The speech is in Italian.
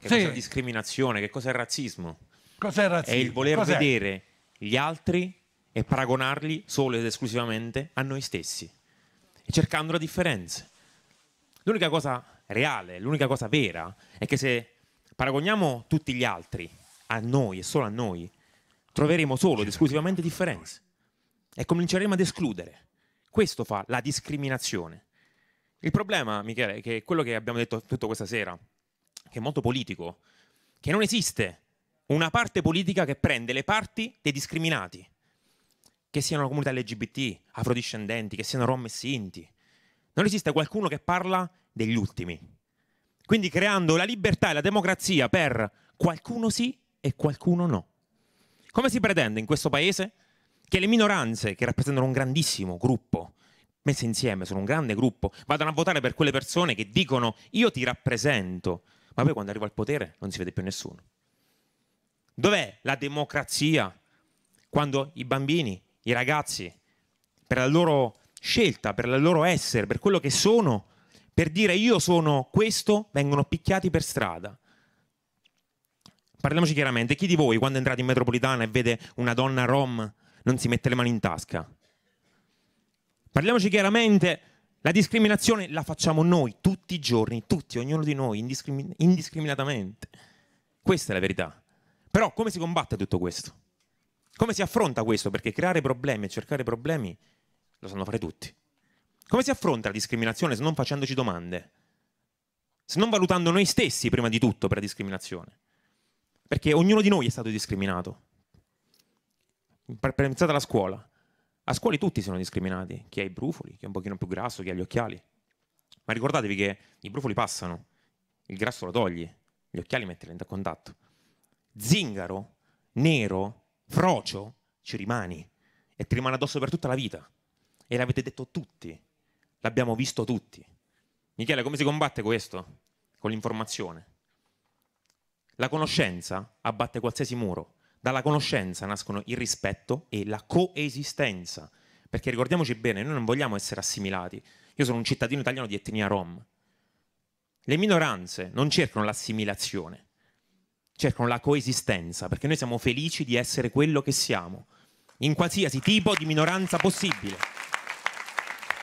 Che sì. cos'è discriminazione? Che cos'è razzismo? Cos'è razzismo? È il voler cos'è? vedere gli altri e paragonarli solo ed esclusivamente a noi stessi, cercando la differenza. L'unica cosa reale, l'unica cosa vera è che se paragoniamo tutti gli altri a noi e solo a noi, troveremo solo ed esclusivamente differenze e cominceremo ad escludere. Questo fa la discriminazione. Il problema, Michele, è che quello che abbiamo detto tutta questa sera, che è molto politico, che non esiste una parte politica che prende le parti dei discriminati, che siano la comunità LGBT, afrodiscendenti, che siano rom e sinti. Non esiste qualcuno che parla degli ultimi. Quindi creando la libertà e la democrazia per qualcuno sì e qualcuno no. Come si pretende in questo paese che le minoranze, che rappresentano un grandissimo gruppo, messe insieme sono un grande gruppo, vadano a votare per quelle persone che dicono io ti rappresento, ma poi quando arriva al potere non si vede più nessuno. Dov'è la democrazia quando i bambini, i ragazzi, per la loro scelta, per il loro essere, per quello che sono, per dire io sono questo, vengono picchiati per strada? Parliamoci chiaramente, chi di voi quando è entrato in metropolitana e vede una donna rom non si mette le mani in tasca? Parliamoci chiaramente, la discriminazione la facciamo noi tutti i giorni, tutti, ognuno di noi, indiscrimin- indiscriminatamente. Questa è la verità. Però come si combatte tutto questo? Come si affronta questo? Perché creare problemi e cercare problemi lo sanno fare tutti. Come si affronta la discriminazione se non facendoci domande? Se non valutando noi stessi prima di tutto per la discriminazione? Perché ognuno di noi è stato discriminato. Pensate alla scuola. A scuola tutti sono discriminati, chi ha i brufoli, chi è un pochino più grasso, chi ha gli occhiali. Ma ricordatevi che i brufoli passano, il grasso lo togli, gli occhiali metti lente a contatto. Zingaro, nero, frocio, ci rimani e ti rimane addosso per tutta la vita. E l'avete detto tutti, l'abbiamo visto tutti. Michele, come si combatte questo? Con l'informazione. La conoscenza abbatte qualsiasi muro. Dalla conoscenza nascono il rispetto e la coesistenza, perché ricordiamoci bene, noi non vogliamo essere assimilati. Io sono un cittadino italiano di etnia rom. Le minoranze non cercano l'assimilazione, cercano la coesistenza, perché noi siamo felici di essere quello che siamo, in qualsiasi tipo di minoranza possibile.